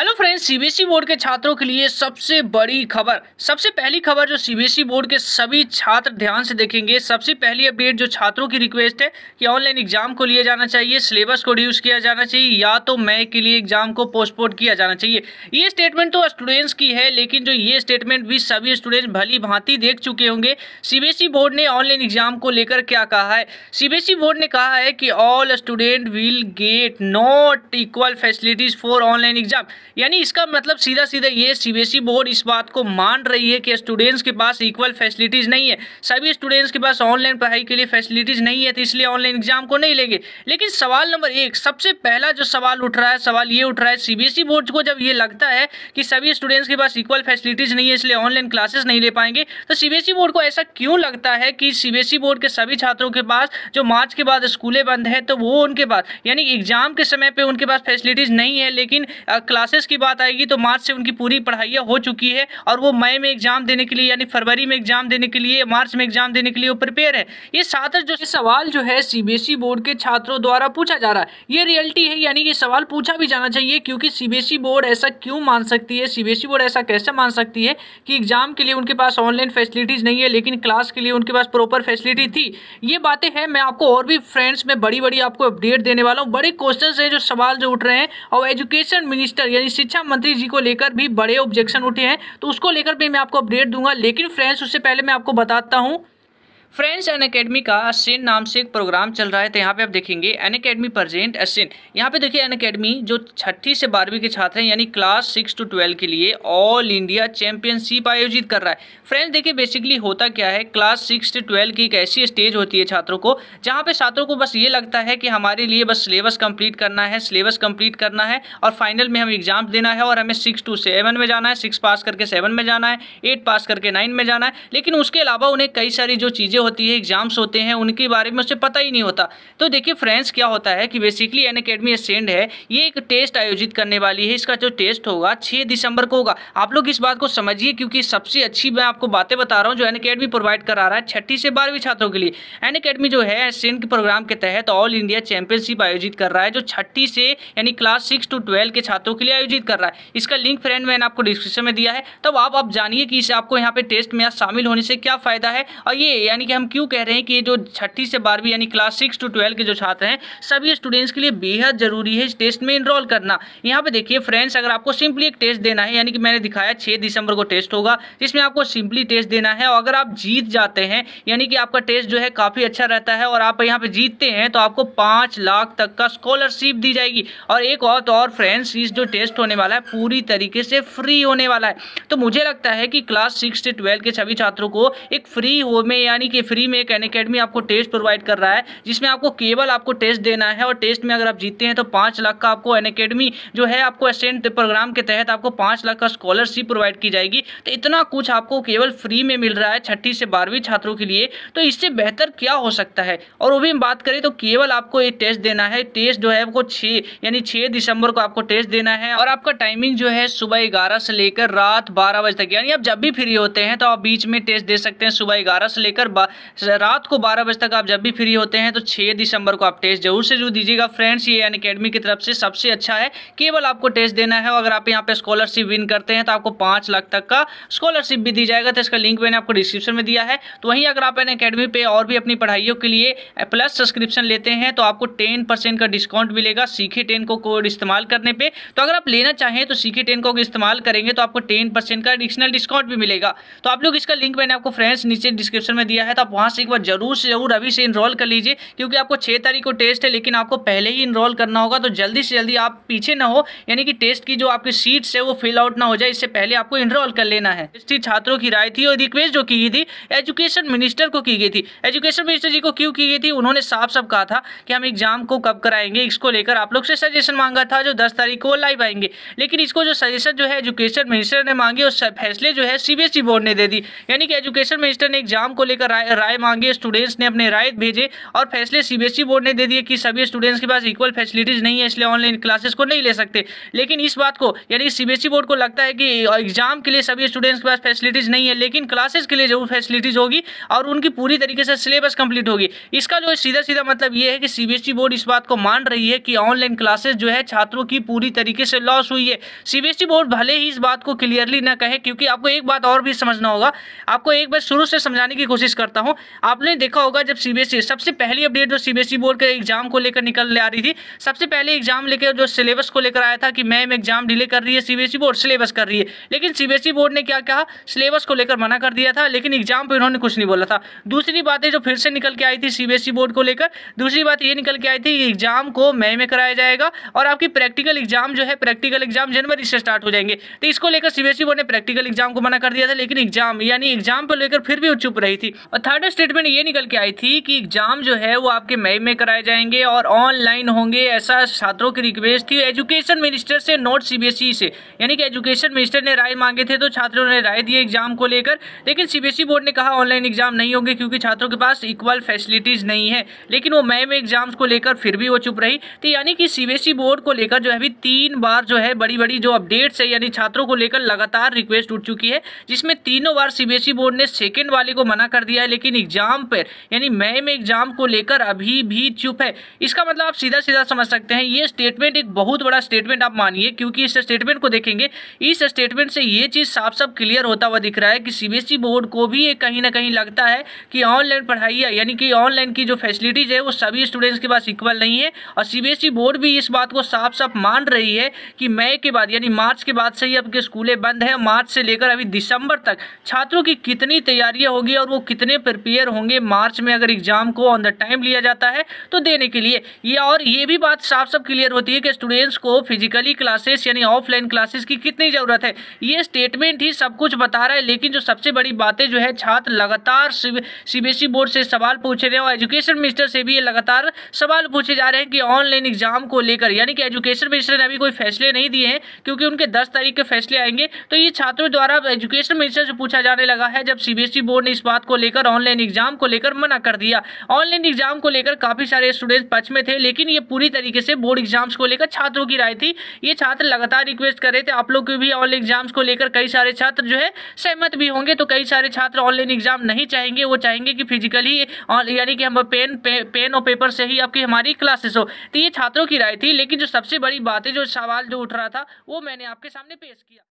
hello friends CBSE board के छात्रों के लिए सबसे बड़ी खबर सबसे पहली खबर जो सीबीएसई बोर्ड e के सभी छात्र ध्यान से देखेंगे सबसे पहली अपडेट जो छात्रों की रिक्वेस्ट है कि ऑनलाइन एग्जाम को लिया जाना चाहिए सिलेबस को रिड्यूस किया जाना चाहिए या तो मई के लिए एग्जाम को पोस्टपोन किया जाना चाहिए ये स्टेटमेंट तो स्टूडेंट्स की है लेकिन जो ये स्टेटमेंट भी सभी स्टूडेंट्स भली भांति देख चुके होंगे सीबीएसई बोर्ड e ने ऑनलाइन एग्जाम को लेकर क्या कहा है सीबीएसई बोर्ड e ने कहा है कि all student will get not equal facilities for online exam यानी इसका मतलब सीधा सीधा ये सी बोर्ड e इस बात को मान रही है कि स्टूडेंट्स के पास इक्वल फैसिलिटीज़ नहीं है सभी स्टूडेंट्स के पास ऑनलाइन पढ़ाई के लिए फैसिलिटीज़ नहीं है तो इसलिए ऑनलाइन एग्जाम को नहीं लेंगे लेकिन सवाल नंबर एक सबसे पहला जो सवाल उठ रहा है सवाल ये उठ रहा है सी बोर्ड e को जब ये लगता है कि सभी स्टूडेंट्स के पास इक्वल फैसिलिटीज़ नहीं है इसलिए ऑनलाइन क्लासेस नहीं ले पाएंगे तो सी बोर्ड e को ऐसा क्यों लगता है कि सीबीएसई बोर्ड के सभी छात्रों के पास जो मार्च के बाद स्कूलें बंद है तो वो उनके पास यानी एग्जाम के समय पर उनके पास फैसिलिटीज़ नहीं है लेकिन क्लासेस मास्टर्स की बात आएगी तो मार्च से उनकी पूरी पढ़ाइयाँ हो चुकी है और वो मई में एग्जाम देने के लिए यानी फरवरी में एग्जाम देने के लिए मार्च में एग्जाम देने के लिए वो प्रिपेयर है ये साथ जो सवाल जो है सीबीएसई e बोर्ड के छात्रों द्वारा पूछा जा रहा है ये रियलिटी है यानी ये सवाल पूछा भी जाना चाहिए क्योंकि सीबीएसई e बोर्ड ऐसा क्यों मान सकती है सीबीएसई e बोर्ड ऐसा कैसे मान सकती है कि एग्जाम के लिए उनके पास ऑनलाइन फैसिलिटीज़ नहीं है लेकिन क्लास के लिए उनके पास प्रॉपर फैसिलिटी थी ये बातें हैं मैं आपको और भी फ्रेंड्स में बड़ी बड़ी आपको अपडेट देने वाला हूँ बड़े क्वेश्चन हैं जो सवाल जो उठ रहे हैं और एजुकेशन मिनिस्टर यानी शिक्षा मंत्री जी को लेकर भी बड़े ऑब्जेक्शन उठे हैं तो उसको लेकर भी मैं आपको अपडेट दूंगा लेकिन फ्रेंड्स उससे पहले मैं आपको बताता हूँ फ्रेंड्स एन अकेडमी का असिन नाम से एक प्रोग्राम चल रहा है तो यहाँ पे आप देखेंगे एन अकेडमी प्रजेंट असिन यहाँ पे देखिए एन अकेडमी जो छठी से बारहवीं के छात्र हैं यानी क्लास सिक्स टू ट्वेल्व के लिए ऑल इंडिया चैंपियनशिप आयोजित कर रहा है फ्रेंड्स देखिए बेसिकली होता क्या है क्लास सिक्स टू ट्वेल्व की एक ऐसी स्टेज होती है छात्रों को जहाँ पे छात्रों को बस ये लगता है कि हमारे लिए बस सिलेबस कंप्लीट करना है सिलेबस कंप्लीट करना है और फाइनल में हम एग्जाम देना है और हमें सिक्स टू सेवन में जाना है सिक्स पास करके सेवन में जाना है एट पास करके नाइन में जाना है लेकिन उसके अलावा उन्हें कई सारी जो चीज़ें चीज़ें होती है एग्जाम्स होते हैं उनके बारे में उसे पता ही नहीं होता तो देखिए फ्रेंड्स क्या होता है कि बेसिकली एन अकेडमी असेंड है ये एक टेस्ट आयोजित करने वाली है इसका जो टेस्ट होगा छः दिसंबर को होगा आप लोग इस बात को समझिए क्योंकि सबसे अच्छी मैं आपको बातें बता रहा हूँ जो एन अकेडमी प्रोवाइड करा रहा है छठी से बारहवीं छात्रों के लिए एन अकेडमी जो है असेंड के प्रोग्राम के तहत ऑल इंडिया चैंपियनशिप आयोजित कर रहा है जो छठी से यानी क्लास सिक्स टू ट्वेल्व के छात्रों के लिए आयोजित कर रहा है इसका लिंक फ्रेंड मैंने आपको डिस्क्रिप्शन में दिया है तब आप आप जानिए कि इसे आपको यहाँ पे टेस्ट में शामिल होने से क्या फ़ायदा है और ये यानी कि हम क्यों कह रहे हैं कि जो छठी से बारहवीं यानी क्लास सिक्स टू ट्वेल्व के जो छात्र हैं सभी स्टूडेंट्स के लिए बेहद जरूरी है इस टेस्ट में इनरोल करना यहाँ पे देखिए फ्रेंड्स अगर आपको सिंपली एक टेस्ट देना है यानी कि मैंने दिखाया छः दिसंबर को टेस्ट होगा जिसमें आपको सिंपली टेस्ट देना है और अगर आप जीत जाते हैं यानी कि आपका टेस्ट जो है काफ़ी अच्छा रहता है और आप यहाँ पर जीतते हैं तो आपको पाँच लाख तक का स्कॉलरशिप दी जाएगी और एक और तो और फ्रेंड्स इस जो टेस्ट होने वाला है पूरी तरीके से फ्री होने वाला है तो मुझे लगता है कि क्लास सिक्स से ट्वेल्व के सभी छात्रों को एक फ्री हो में यानी कि देखिए फ्री में एक अन अकेडमी आपको टेस्ट प्रोवाइड कर रहा है जिसमें आपको केवल आपको टेस्ट देना है और टेस्ट में अगर आप जीतते हैं तो पाँच लाख का आपको अन अकेडमी जो है आपको असेंट प्रोग्राम के तहत आपको पाँच लाख का स्कॉलरशिप प्रोवाइड की जाएगी तो इतना कुछ आपको केवल फ्री में मिल रहा है छठी से बारहवीं छात्रों के लिए तो इससे बेहतर क्या हो सकता है और वो भी हम बात करें तो केवल आपको ये टेस्ट देना है टेस्ट जो है आपको छः यानी छः दिसंबर को आपको टेस्ट देना है और आपका टाइमिंग जो है सुबह ग्यारह से लेकर रात बारह बजे तक यानी आप जब भी फ्री होते हैं तो आप बीच में टेस्ट दे सकते हैं सुबह ग्यारह से लेकर रात को बारह बजे तक आप जब भी फ्री होते हैं तो छः दिसंबर को आप टेस्ट जरूर से जरूर दीजिएगा फ्रेंड्स ये एन अकेडमी की तरफ से सबसे अच्छा है केवल आपको टेस्ट देना है अगर आप यहाँ पे स्कॉलरशिप विन करते हैं तो आपको पाँच लाख तक का स्कॉलरशिप भी दी जाएगा तो इसका लिंक मैंने आपको डिस्क्रिप्शन में दिया है तो वहीं अगर आप एन अकेडमी पे और भी अपनी पढ़ाइयों के लिए प्लस सब्सक्रिप्शन लेते हैं तो आपको टेन परसेंट का डिस्काउंट मिलेगा सीखे टेन को कोड इस्तेमाल करने पे तो अगर आप लेना चाहें तो सीखे टेन को इस्तेमाल करेंगे तो आपको टेन परसेंट का एडिशनल डिस्काउंट भी मिलेगा तो आप लोग इसका लिंक मैंने आपको फ्रेंड्स नीचे डिस्क्रिप्शन में दिया है तो आप वहाँ से एक बार जरूर से जरूर अभी से इनरोल कर लीजिए क्योंकि आपको छः तारीख को टेस्ट है लेकिन आपको पहले ही इनरोल करना होगा तो जल्दी से जल्दी आप पीछे ना हो यानी कि टेस्ट की जो आपकी सीट्स है वो फिल आउट ना हो जाए इससे पहले आपको इनरोल कर लेना है इसकी छात्रों की राय थी और रिक्वेस्ट जो की गई थी एजुकेशन मिनिस्टर को की गई थी एजुकेशन मिनिस्टर जी को क्यों की गई थी उन्होंने साफ साफ कहा था कि हम एग्जाम को कब कराएंगे इसको लेकर आप लोग से सजेशन मांगा था जो दस तारीख को लाइव आएंगे लेकिन इसको जो सजेशन जो है एजुकेशन मिनिस्टर ने मांगी और फैसले जो है सीबीएसई बोर्ड e ने दे दी यानी कि एजुकेशन मिनिस्टर ने एग्जाम को लेकर राय राय मांगी स्टूडेंट्स ने अपने राय भेजे और फैसले सीबीएसई बोर्ड e ने दे दिए कि सभी स्टूडेंट्स के पास इक्वल फैसिलिटीज़ नहीं है इसलिए ऑनलाइन क्लासेस को नहीं ले सकते लेकिन इस बात को यानी सीबीएसई बोर्ड e को लगता है कि एग्जाम के लिए सभी स्टूडेंट्स के पास फैसिलिटीज़ नहीं है लेकिन क्लासेस के लिए जरूर फैसिलिटीज़ होगी और उनकी पूरी तरीके से सिलेबस कंप्लीट होगी इसका जो सीधा सीधा मतलब यह है कि सीबीएसई बोर्ड e इस बात को मान रही है कि ऑनलाइन क्लासेस जो है छात्रों की पूरी तरीके से लॉस हुई है सीबीएसई बोर्ड भले ही इस बात को क्लियरली ना कहे क्योंकि आपको एक बात और भी समझना होगा आपको एक बार शुरू से समझाने की कोशिश करता बताता हूँ आपने देखा होगा जब सीबीएसई e सबसे पहली अपडेट जो सीबीएसई e बोर्ड के एग्जाम को लेकर निकलने आ रही थी सबसे पहले एग्जाम लेकर जो सिलेबस को लेकर आया था कि मैम एग्जाम डिले कर रही है सीबीएसई बोर्ड सिलेबस कर रही है लेकिन सीबीएसई बोर्ड e ने क्या कहा सिलेबस को लेकर मना कर दिया था लेकिन एग्जाम पर उन्होंने कुछ नहीं बोला था दूसरी बात जो फिर से निकल के आई थी सीबीएसई बोर्ड को लेकर दूसरी बात ये निकल के आई थी एग्जाम को मई में कराया जाएगा और आपकी प्रैक्टिकल एग्जाम जो है प्रैक्टिकल एग्जाम जनवरी से स्टार्ट हो जाएंगे तो इसको लेकर सीबीएसई बोर्ड ने प्रैक्टिकल एग्जाम को मना कर दिया था लेकिन एग्जाम यानी एग्जाम पर लेकर फिर भी चुप रही थी और थर्ड स्टेटमेंट ये निकल के आई थी कि एग्ज़ाम जो है वो आपके मई में कराए जाएंगे और ऑनलाइन होंगे ऐसा छात्रों की रिक्वेस्ट थी एजुकेशन मिनिस्टर से नॉट सीबीएसई e से यानी कि एजुकेशन मिनिस्टर ने राय मांगे थे तो छात्रों ने राय दी एग्ज़ाम को लेकर लेकिन सीबीएसई बोर्ड e ने कहा ऑनलाइन एग्ज़ाम नहीं होंगे क्योंकि छात्रों के पास इक्वल फैसिलिटीज़ नहीं है लेकिन वो मई में एग्ज़ाम्स को लेकर फिर भी वो चुप रही तो यानी कि सी बोर्ड e को लेकर जो है अभी तीन बार जो है बड़ी बड़ी जो अपडेट्स है यानी छात्रों को लेकर लगातार रिक्वेस्ट उठ चुकी है जिसमें तीनों बार सी बोर्ड ने सेकेंड वाले को मना कर दिया है लेकिन एग्ज़ाम पर यानी मई में एग्ज़ाम को लेकर अभी भी चुप है इसका मतलब आप सीधा सीधा समझ सकते हैं ये स्टेटमेंट एक बहुत बड़ा स्टेटमेंट आप मानिए क्योंकि इस स्टेटमेंट को देखेंगे इस स्टेटमेंट से ये चीज़ साफ साफ क्लियर होता हुआ दिख रहा है कि सीबीएसई बोर्ड e को भी ये कहीं ना कहीं लगता है कि ऑनलाइन पढ़ाई है यानी कि ऑनलाइन की जो फैसिलिटीज़ है वो सभी स्टूडेंट्स के पास इक्वल नहीं है और सीबीएसई बोर्ड e भी इस बात को साफ साफ मान रही है कि मई के बाद यानी मार्च के बाद से ही आपके स्कूलें बंद है मार्च से लेकर अभी दिसंबर तक छात्रों की कितनी तैयारियां होगी और वो कितने प्रिपेयर होंगे मार्च में अगर एग्जाम को ऑन द टाइम लिया जाता है तो देने के लिए ये और ये भी बात साफ साफ क्लियर होती है कि स्टूडेंट्स को फिजिकली क्लासेस यानी ऑफलाइन क्लासेस की कितनी ज़रूरत है ये स्टेटमेंट ही सब कुछ बता रहा है लेकिन जो सबसे बड़ी बातें जो है छात्र लगातार सीबीएसई बोर्ड e से सवाल पूछ रहे हैं और एजुकेशन मिनिस्टर से भी ये लगातार सवाल पूछे जा रहे हैं कि ऑनलाइन एग्जाम को लेकर यानी कि एजुकेशन मिनिस्टर ने अभी कोई फैसले नहीं दिए हैं क्योंकि उनके दस तारीख के फैसले आएंगे तो ये छात्रों द्वारा एजुकेशन मिनिस्टर से पूछा जाने लगा है जब सीबीएसई बोर्ड e ने इस बात को लेकर ऑनलाइन एग्जाम को लेकर मना कर दिया ऑनलाइन एग्जाम को लेकर काफ़ी सारे स्टूडेंट्स पक्ष में थे लेकिन ये पूरी तरीके से बोर्ड एग्जाम्स को लेकर छात्रों की राय थी ये छात्र लगातार रिक्वेस्ट कर रहे थे आप लोग के भी ऑनलाइन एग्जाम्स को लेकर कई सारे छात्र जो है सहमत भी होंगे तो कई सारे छात्र ऑनलाइन एग्जाम नहीं चाहेंगे वो चाहेंगे कि फिजिकली यानी कि हम पेन पेन और पेपर से ही आपकी हमारी क्लासेस हो तो ये छात्रों की राय थी लेकिन जो सबसे बड़ी बात है जो सवाल जो उठ रहा था वो मैंने आपके सामने पेश किया